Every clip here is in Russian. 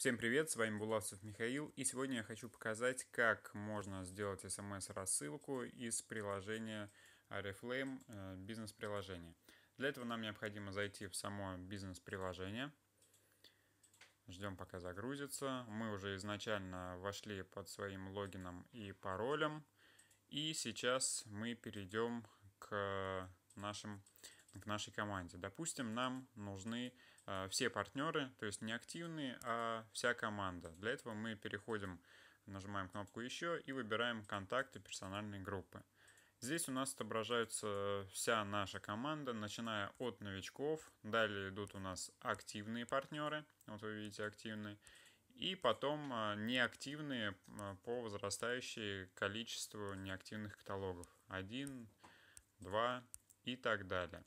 Всем привет, с вами Булавцев Михаил, и сегодня я хочу показать, как можно сделать смс-рассылку из приложения Reflame э, бизнес-приложение. Для этого нам необходимо зайти в само бизнес-приложение. Ждем, пока загрузится. Мы уже изначально вошли под своим логином и паролем. И сейчас мы перейдем к нашим в нашей команде. Допустим, нам нужны э, все партнеры, то есть не активные, а вся команда. Для этого мы переходим, нажимаем кнопку «Еще» и выбираем «Контакты персональной группы». Здесь у нас отображается э, вся наша команда, начиная от новичков. Далее идут у нас активные партнеры. Вот вы видите активные. И потом э, неактивные э, по возрастающей количеству неактивных каталогов. Один, два и так далее.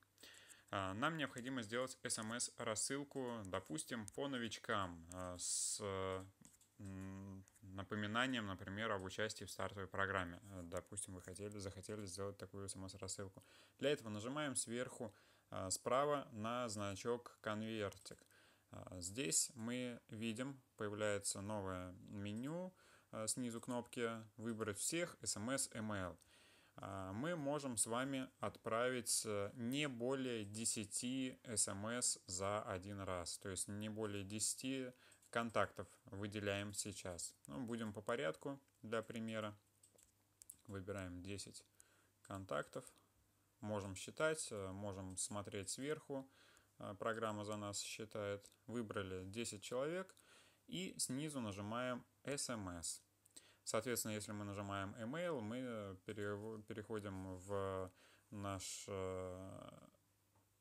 А, нам необходимо сделать смс-рассылку, допустим, по новичкам а, с напоминанием, например, об участии в стартовой программе. А, допустим, вы хотели, захотели сделать такую смс-рассылку. Для этого нажимаем сверху справа на значок «Конвертик». Здесь мы видим, появляется новое меню, снизу кнопки «Выбрать всех», «СМС», «МЛ». А, мы можем с вами отправить э, не более 10 смс за один раз. То есть не более 10 контактов выделяем сейчас. Ну, будем по порядку для примера. Выбираем 10 контактов. Можем считать, э, можем смотреть сверху. Э, программа за нас считает. Выбрали 10 человек и снизу нажимаем СМС. Соответственно, если мы нажимаем email, мы э, переходим в наш, э,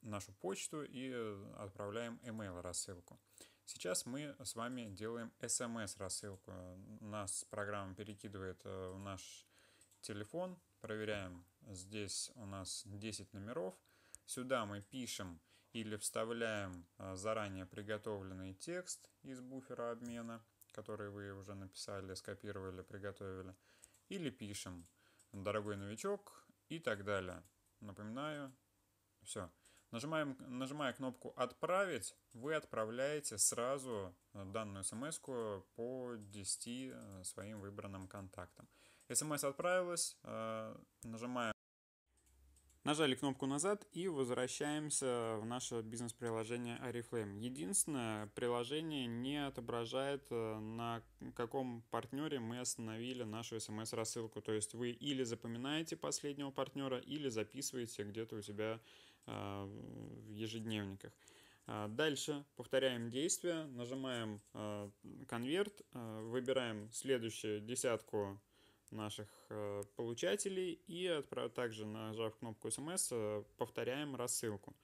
нашу почту и отправляем email рассылку. Сейчас мы с вами делаем SMS рассылку. Нас программа перекидывает э, в наш телефон, проверяем. Здесь у нас 10 номеров. Сюда мы пишем или вставляем заранее приготовленный текст из буфера обмена – которые вы уже написали, скопировали, приготовили, или пишем «Дорогой новичок» и так далее. Напоминаю, все. Нажимаем, нажимая кнопку «Отправить», вы отправляете сразу данную смс по 10 своим выбранным контактам. СМС отправилась, э, Нажимая Нажали кнопку «Назад» и возвращаемся в наше бизнес-приложение Oriflame. Единственное, приложение не отображает, э, на каком партнере мы остановили нашу смс-рассылку. То есть вы или запоминаете последнего партнера, или записываете где-то у себя э, в ежедневниках. Э, дальше повторяем действие, нажимаем конверт, выбираем следующую десятку наших э, получателей и отправ также, нажав кнопку смс, э, повторяем рассылку.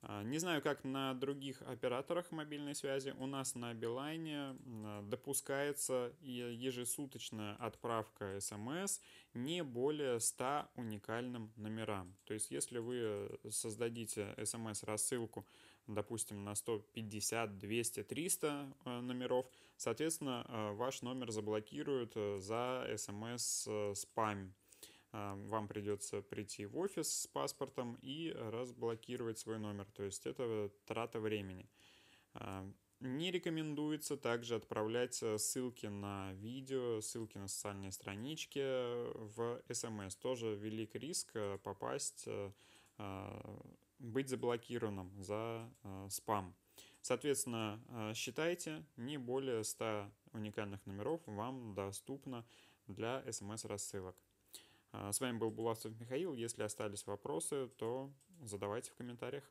А, не знаю, как на других операторах мобильной связи. У нас на Билайне а, допускается ежесуточная отправка смс не более 100 уникальным номерам. То есть, если вы создадите смс-рассылку, допустим, на 150, 200, 300 номеров, соответственно, э, ваш номер заблокируют э, за смс-спам. А, вам придется прийти в офис с паспортом и разблокировать свой номер. То есть это трата времени. А, не рекомендуется также отправлять э, ссылки на видео, ссылки на социальные странички в СМС. Тоже велик риск э, попасть, э, а, быть заблокированным за спам. Соответственно, считайте, не более 100 уникальных номеров вам доступно для смс-рассылок. А, с вами был Булавцев Михаил. Если остались вопросы, то задавайте в комментариях.